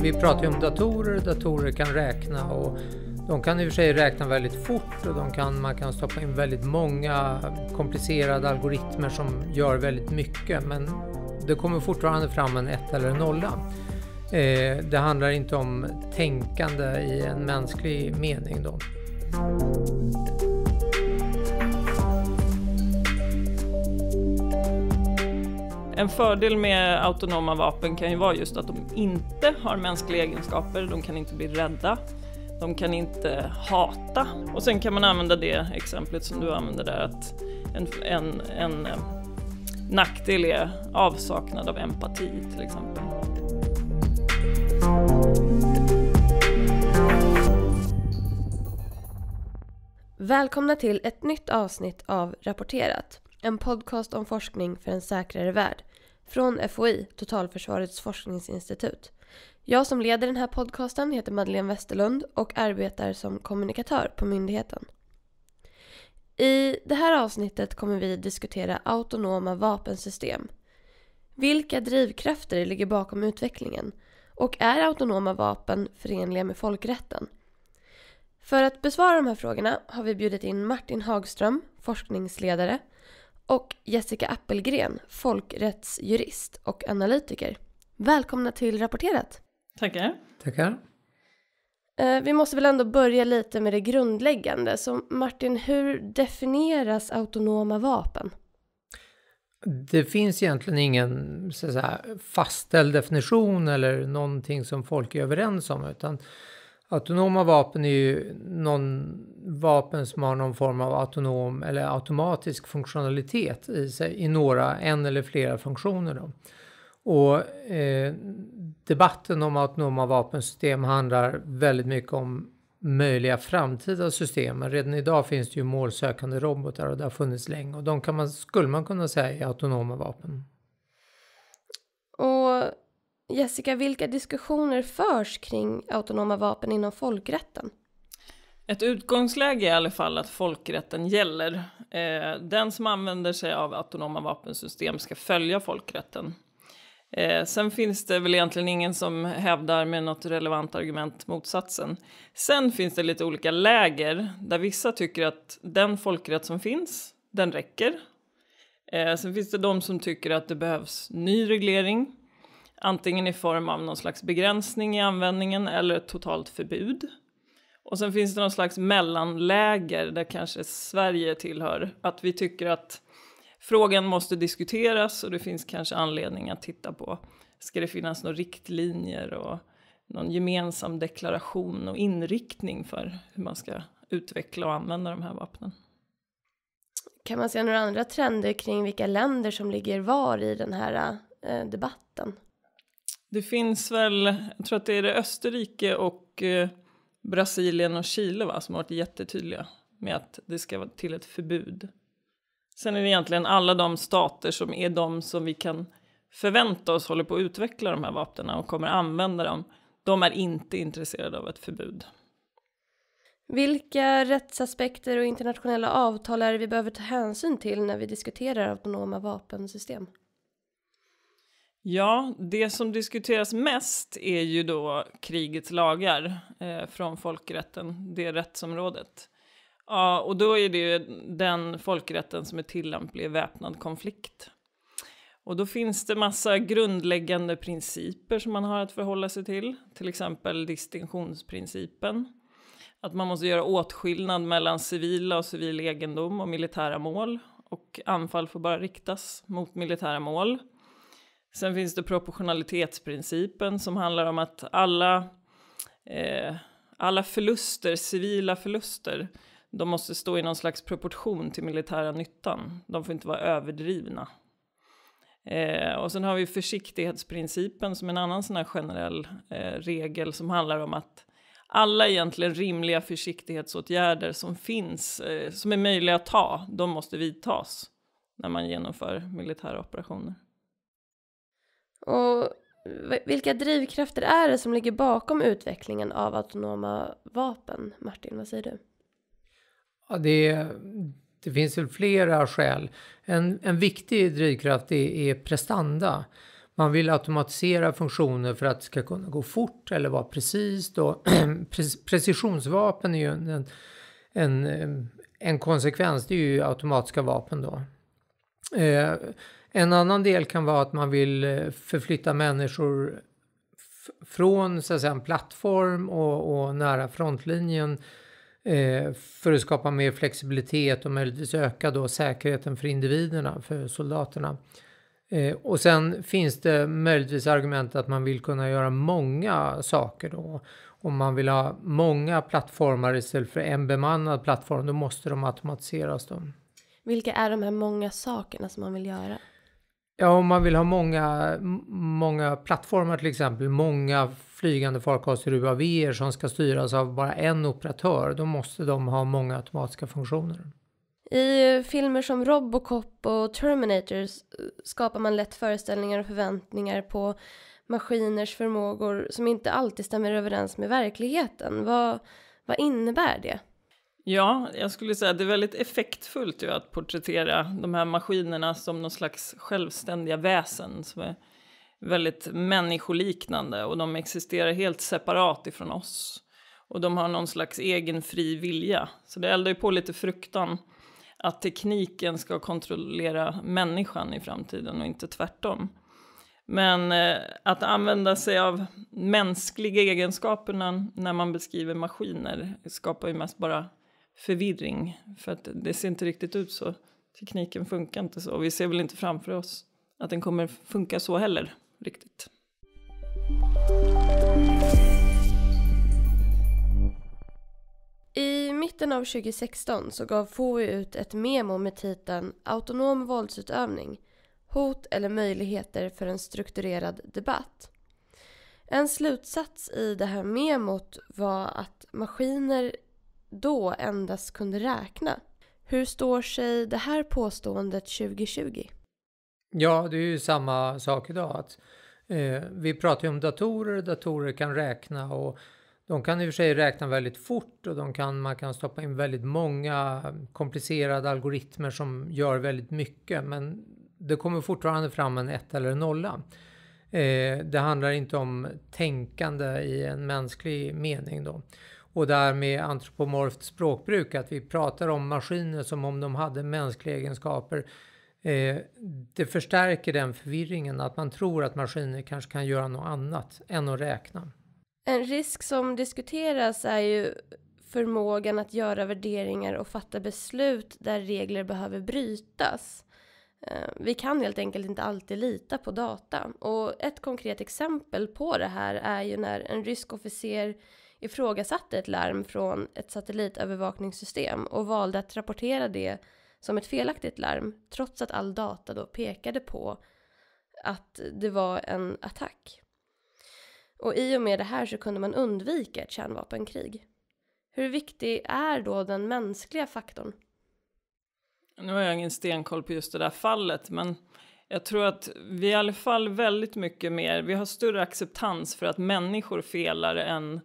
Vi pratar ju om datorer, datorer kan räkna och de kan i och för sig räkna väldigt fort och de kan, man kan stoppa in väldigt många komplicerade algoritmer som gör väldigt mycket men det kommer fortfarande fram en ett eller en nolla. Eh, det handlar inte om tänkande i en mänsklig mening då. En fördel med autonoma vapen kan ju vara just att de inte har mänskliga egenskaper, de kan inte bli rädda, de kan inte hata. Och sen kan man använda det exemplet som du använde där att en, en, en eh, nackdel är avsaknad av empati till exempel. Välkomna till ett nytt avsnitt av Rapporterat en podcast om forskning för en säkrare värld. Från FOI, Totalförsvarets forskningsinstitut. Jag som leder den här podcasten heter Madeleine Westerlund och arbetar som kommunikatör på myndigheten. I det här avsnittet kommer vi diskutera autonoma vapensystem. Vilka drivkrafter ligger bakom utvecklingen? Och är autonoma vapen förenliga med folkrätten? För att besvara de här frågorna har vi bjudit in Martin Hagström, forskningsledare, och Jessica Appelgren, folkrättsjurist och analytiker. Välkomna till Rapporterat! Tackar! Tackar! Eh, vi måste väl ändå börja lite med det grundläggande. Så Martin, hur definieras autonoma vapen? Det finns egentligen ingen så säga, fastställd definition eller någonting som folk är överens om, utan Autonoma vapen är ju någon vapen som har någon form av autonom eller automatisk funktionalitet i sig i några, en eller flera funktioner. Då. Och eh, debatten om autonoma vapensystem handlar väldigt mycket om möjliga framtida system. Men redan idag finns det ju målsökande robotar och det har funnits länge och de kan man, skulle man kunna säga är autonoma vapen. Jessica, vilka diskussioner förs kring autonoma vapen inom folkrätten? Ett utgångsläge är i alla fall att folkrätten gäller. Eh, den som använder sig av autonoma vapensystem ska följa folkrätten. Eh, sen finns det väl egentligen ingen som hävdar med något relevant argument motsatsen. Sen finns det lite olika läger där vissa tycker att den folkrätt som finns, den räcker. Eh, sen finns det de som tycker att det behövs ny reglering Antingen i form av någon slags begränsning i användningen eller ett totalt förbud. Och sen finns det någon slags mellanläger där kanske Sverige tillhör. Att vi tycker att frågan måste diskuteras och det finns kanske anledning att titta på. Ska det finnas några riktlinjer och någon gemensam deklaration och inriktning för hur man ska utveckla och använda de här vapnen? Kan man se några andra trender kring vilka länder som ligger var i den här eh, debatten? Det finns väl, jag tror att det är det Österrike och eh, Brasilien och Chile va, som har varit jättetydliga med att det ska vara till ett förbud. Sen är det egentligen alla de stater som är de som vi kan förvänta oss håller på att utveckla de här vapnen och kommer använda dem. De är inte intresserade av ett förbud. Vilka rättsaspekter och internationella avtal är det vi behöver ta hänsyn till när vi diskuterar autonoma vapensystem? Ja, det som diskuteras mest är ju då krigets lagar eh, från folkrätten, det rättsområdet. Ja, och då är det ju den folkrätten som är tillämplig i väpnad konflikt. Och då finns det massa grundläggande principer som man har att förhålla sig till, till exempel distinktionsprincipen. Att man måste göra åtskillnad mellan civila och civil egendom och militära mål och anfall får bara riktas mot militära mål. Sen finns det proportionalitetsprincipen som handlar om att alla, eh, alla förluster, civila förluster, de måste stå i någon slags proportion till militära nyttan. De får inte vara överdrivna. Eh, och sen har vi försiktighetsprincipen som en annan sån här generell eh, regel som handlar om att alla egentligen rimliga försiktighetsåtgärder som finns, eh, som är möjliga att ta, de måste vidtas när man genomför militära operationer. Och vilka drivkrafter är det som ligger bakom utvecklingen av autonoma vapen? Martin, vad säger du? Ja, det, det finns väl flera skäl. En, en viktig drivkraft är, är prestanda. Man vill automatisera funktioner för att det ska kunna gå fort eller vara precis. Då. Precisionsvapen är ju en, en, en konsekvens, det är ju automatiska vapen då. Eh, en annan del kan vara att man vill eh, förflytta människor från så att säga, en plattform och, och nära frontlinjen eh, för att skapa mer flexibilitet och möjligtvis öka då säkerheten för individerna, för soldaterna. Eh, och sen finns det möjligtvis argumentet att man vill kunna göra många saker då. Om man vill ha många plattformar istället för en bemannad plattform, då måste de automatiseras. Då. Vilka är de här många sakerna som man vill göra? Ja, om man vill ha många, många plattformar till exempel, många flygande farkoster UAV som ska styras av bara en operatör, då måste de ha många automatiska funktioner. I filmer som Robocop och Terminator skapar man lätt föreställningar och förväntningar på maskiners förmågor som inte alltid stämmer överens med verkligheten. Vad, vad innebär det? Ja, jag skulle säga att det är väldigt effektfullt ju att porträttera de här maskinerna som någon slags självständiga väsen som är väldigt människoliknande och de existerar helt separat ifrån oss. Och de har någon slags egen fri vilja. Så det eldar ju på lite fruktan att tekniken ska kontrollera människan i framtiden och inte tvärtom. Men eh, att använda sig av mänskliga egenskaper när man beskriver maskiner skapar ju mest bara förvirring. För att det ser inte riktigt ut så. Tekniken funkar inte så. Och vi ser väl inte framför oss att den kommer funka så heller riktigt. I mitten av 2016 så gav FOI ut ett memo med titeln Autonom våldsutövning Hot eller möjligheter för en strukturerad debatt. En slutsats i det här memot var att maskiner då endast kunde räkna. Hur står sig det här påståendet 2020? Ja, det är ju samma sak idag. Att, eh, vi pratar ju om datorer, datorer kan räkna och de kan i och för sig räkna väldigt fort och de kan, man kan stoppa in väldigt många komplicerade algoritmer som gör väldigt mycket. Men det kommer fortfarande fram en ett eller en nolla. Eh, det handlar inte om tänkande i en mänsklig mening då och därmed antropomorft språkbruk, att vi pratar om maskiner som om de hade mänskliga egenskaper. Eh, det förstärker den förvirringen att man tror att maskiner kanske kan göra något annat än att räkna. En risk som diskuteras är ju förmågan att göra värderingar och fatta beslut där regler behöver brytas. Eh, vi kan helt enkelt inte alltid lita på data och ett konkret exempel på det här är ju när en rysk officer ifrågasatte ett larm från ett satellitövervakningssystem och valde att rapportera det som ett felaktigt larm trots att all data då pekade på att det var en attack. Och i och med det här så kunde man undvika ett kärnvapenkrig. Hur viktig är då den mänskliga faktorn? Nu har jag ingen stenkoll på just det där fallet, men jag tror att vi i alla fall väldigt mycket mer, vi har större acceptans för att människor felar än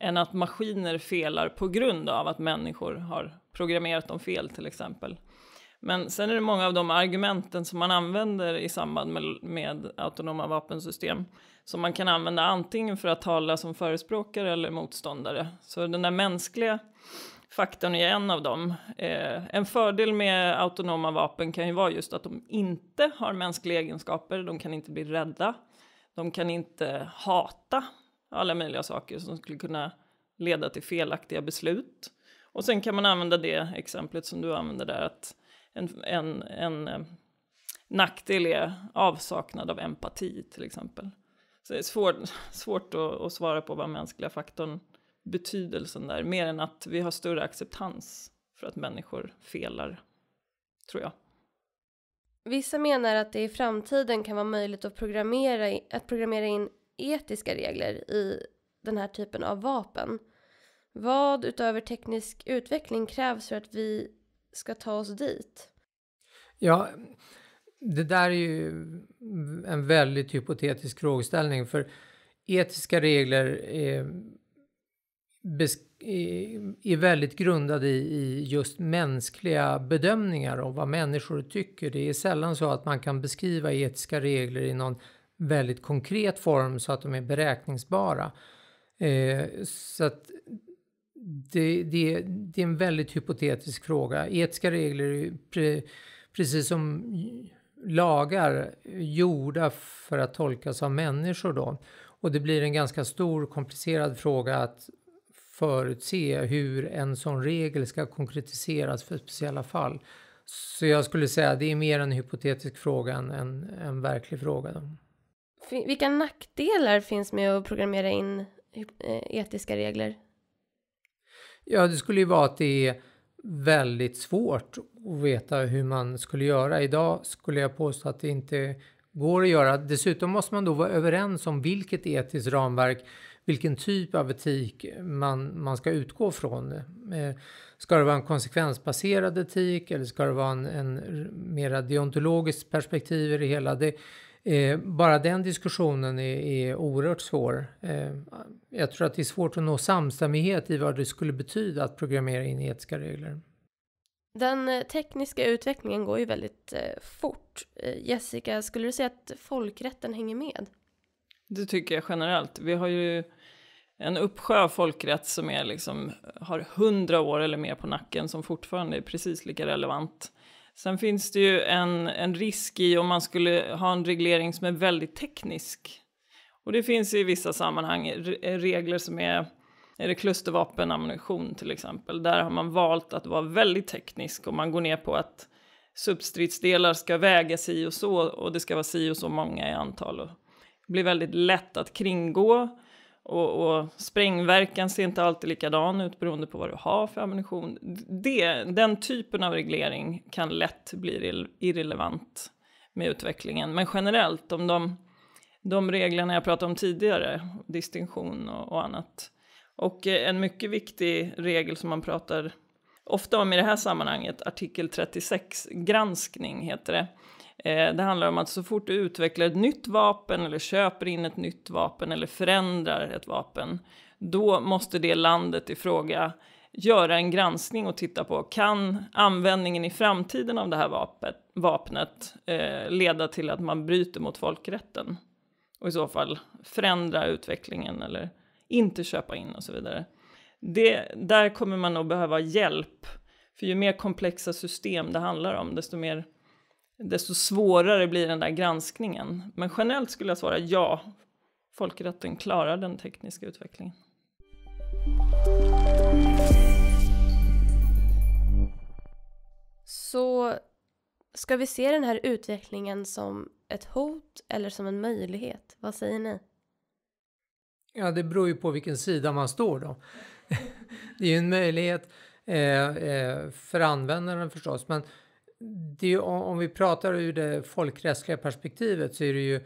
än att maskiner felar på grund av att människor har programmerat dem fel till exempel. Men sen är det många av de argumenten som man använder i samband med, med autonoma vapensystem som man kan använda antingen för att tala som förespråkare eller motståndare. Så den där mänskliga faktorn är en av dem. Eh, en fördel med autonoma vapen kan ju vara just att de inte har mänskliga egenskaper, de kan inte bli rädda, de kan inte hata, alla möjliga saker som skulle kunna leda till felaktiga beslut. Och sen kan man använda det exemplet som du använder där, att en, en, en eh, nackdel är avsaknad av empati till exempel. Så det är svår, svårt att, att svara på vad mänskliga faktorn, betydelsen där, mer än att vi har större acceptans för att människor felar, tror jag. Vissa menar att det i framtiden kan vara möjligt att programmera, att programmera in etiska regler i den här typen av vapen? Vad utöver teknisk utveckling krävs för att vi ska ta oss dit? Ja, det där är ju en väldigt hypotetisk frågeställning för etiska regler är, är väldigt grundade i just mänskliga bedömningar och vad människor tycker. Det är sällan så att man kan beskriva etiska regler i någon väldigt konkret form så att de är beräkningsbara. Eh, så att det, det, det, är en väldigt hypotetisk fråga. Etiska regler är pre, precis som lagar gjorda för att tolkas av människor då. Och det blir en ganska stor komplicerad fråga att förutse hur en sån regel ska konkretiseras för speciella fall. Så jag skulle säga att det är mer en hypotetisk fråga än en, en verklig fråga. Då. Vilka nackdelar finns med att programmera in eh, etiska regler? Ja, det skulle ju vara att det är väldigt svårt att veta hur man skulle göra. Idag skulle jag påstå att det inte går att göra. Dessutom måste man då vara överens om vilket etiskt ramverk, vilken typ av etik man, man ska utgå från. Eh, ska det vara en konsekvensbaserad etik eller ska det vara en, en mera deontologiskt perspektiv i det hela? Det, Eh, bara den diskussionen är, är oerhört svår. Eh, jag tror att det är svårt att nå samstämmighet i vad det skulle betyda att programmera in etiska regler. Den eh, tekniska utvecklingen går ju väldigt eh, fort. Eh, Jessica, skulle du säga att folkrätten hänger med? Det tycker jag generellt. Vi har ju en uppsjö av folkrätt som är liksom, har hundra år eller mer på nacken som fortfarande är precis lika relevant Sen finns det ju en, en risk i om man skulle ha en reglering som är väldigt teknisk. Och det finns i vissa sammanhang regler som är, är det klustervapenammunition till exempel, där har man valt att vara väldigt teknisk och man går ner på att substridsdelar ska väga si och så och det ska vara si och så många i antal. Och det blir väldigt lätt att kringgå och, och sprängverkan ser inte alltid likadan ut beroende på vad du har för ammunition. Det, den typen av reglering kan lätt bli irrelevant med utvecklingen. Men generellt, om de, de reglerna jag pratade om tidigare, distinktion och, och annat. Och eh, en mycket viktig regel som man pratar ofta om i det här sammanhanget, artikel 36, granskning heter det. Eh, det handlar om att så fort du utvecklar ett nytt vapen eller köper in ett nytt vapen eller förändrar ett vapen, då måste det landet i fråga göra en granskning och titta på kan användningen i framtiden av det här vapet, vapnet eh, leda till att man bryter mot folkrätten och i så fall förändra utvecklingen eller inte köpa in och så vidare. Det, där kommer man nog behöva hjälp, för ju mer komplexa system det handlar om, desto mer desto svårare blir den där granskningen. Men generellt skulle jag svara ja. Folkrätten klarar den tekniska utvecklingen. Så ska vi se den här utvecklingen som ett hot eller som en möjlighet? Vad säger ni? Ja, det beror ju på vilken sida man står då. det är ju en möjlighet eh, eh, för användaren förstås, men det, om vi pratar ur det folkrättsliga perspektivet så är det ju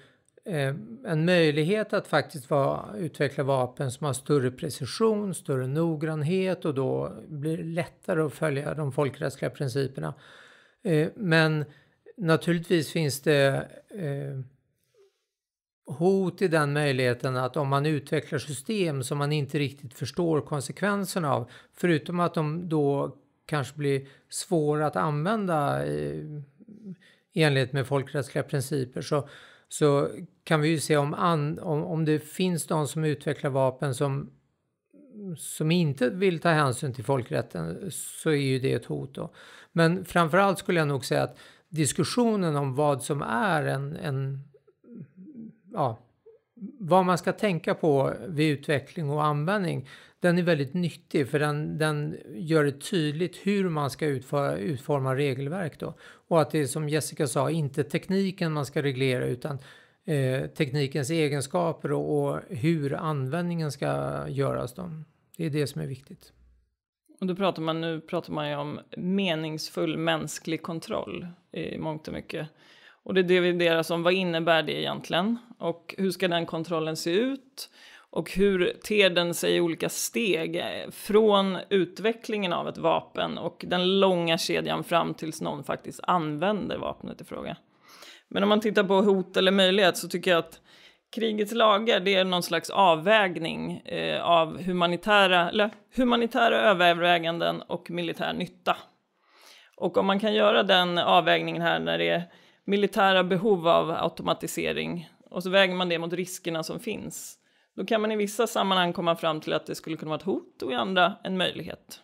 eh, en möjlighet att faktiskt va, utveckla vapen som har större precision, större noggrannhet och då blir det lättare att följa de folkrättsliga principerna. Eh, men naturligtvis finns det eh, hot i den möjligheten att om man utvecklar system som man inte riktigt förstår konsekvenserna av, förutom att de då kanske blir svår att använda i enlighet med folkrättsliga principer så, så kan vi ju se om, an, om, om det finns de som utvecklar vapen som, som inte vill ta hänsyn till folkrätten så är ju det ett hot då. Men framförallt skulle jag nog säga att diskussionen om vad som är en, en ja, vad man ska tänka på vid utveckling och användning, den är väldigt nyttig för den, den gör det tydligt hur man ska utföra, utforma regelverk då. Och att det är som Jessica sa, inte tekniken man ska reglera utan eh, teknikens egenskaper och, och, hur användningen ska göras då. Det är det som är viktigt. Och då pratar man, nu pratar man ju om meningsfull mänsklig kontroll i mångt och mycket. Och det divideras om vad innebär det egentligen och hur ska den kontrollen se ut och hur ter den sig i olika steg från utvecklingen av ett vapen och den långa kedjan fram tills någon faktiskt använder vapnet i fråga. Men om man tittar på hot eller möjlighet så tycker jag att krigets lagar det är någon slags avvägning eh, av humanitära, eller, humanitära överväganden och militär nytta. Och om man kan göra den avvägningen här när det är militära behov av automatisering och så väger man det mot riskerna som finns. Då kan man i vissa sammanhang komma fram till att det skulle kunna vara ett hot och i andra en möjlighet.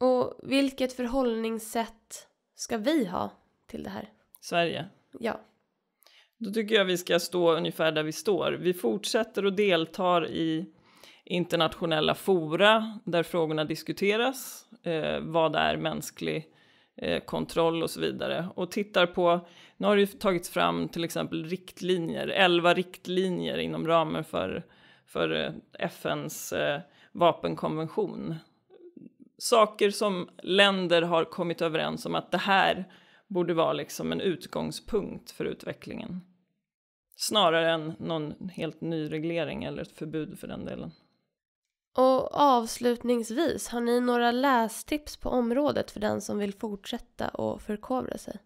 Och vilket förhållningssätt ska vi ha till det här? Sverige? Ja. Då tycker jag vi ska stå ungefär där vi står. Vi fortsätter och deltar i internationella fora där frågorna diskuteras. Eh, vad är mänsklig Eh, kontroll och så vidare. Och tittar på, nu har det ju tagits fram till exempel riktlinjer, 11 riktlinjer inom ramen för, för eh, FNs eh, vapenkonvention. Saker som länder har kommit överens om att det här borde vara liksom en utgångspunkt för utvecklingen. Snarare än någon helt ny reglering eller ett förbud för den delen. Och avslutningsvis, har ni några lästips på området för den som vill fortsätta och förkovra sig?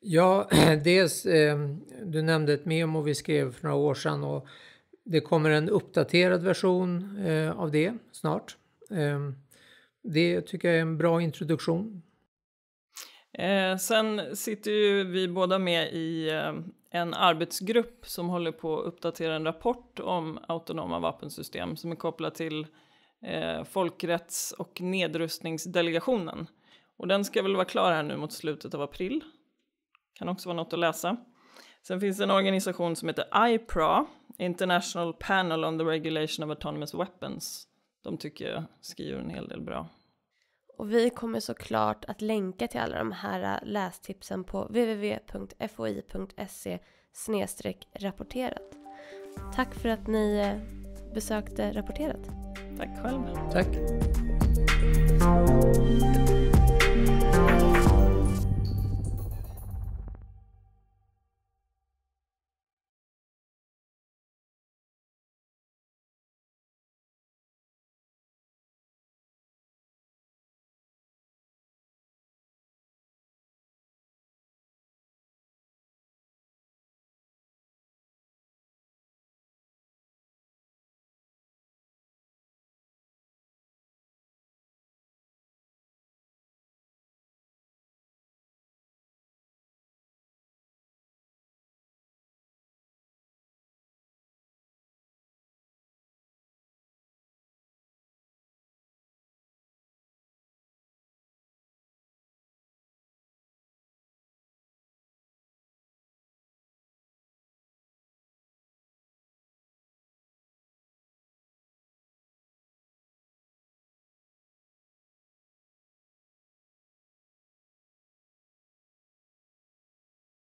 Ja, dels, ehm, du nämnde ett memo vi skrev för några år sedan och det kommer en uppdaterad version eh, av det snart. Ehm, det tycker jag är en bra introduktion. Eh, sen sitter ju vi båda med i ehm, en arbetsgrupp som håller på att uppdatera en rapport om autonoma vapensystem som är kopplad till eh, folkrätts och nedrustningsdelegationen. Och den ska väl vara klar här nu mot slutet av april. Kan också vara något att läsa. Sen finns det en organisation som heter IPRA, International Panel on the Regulation of Autonomous Weapons. De tycker jag skriver en hel del bra. Och vi kommer såklart att länka till alla de här äh, lästipsen på www.foi.se rapporterat. Tack för att ni äh, besökte Rapporterat. Tack själv. Tack.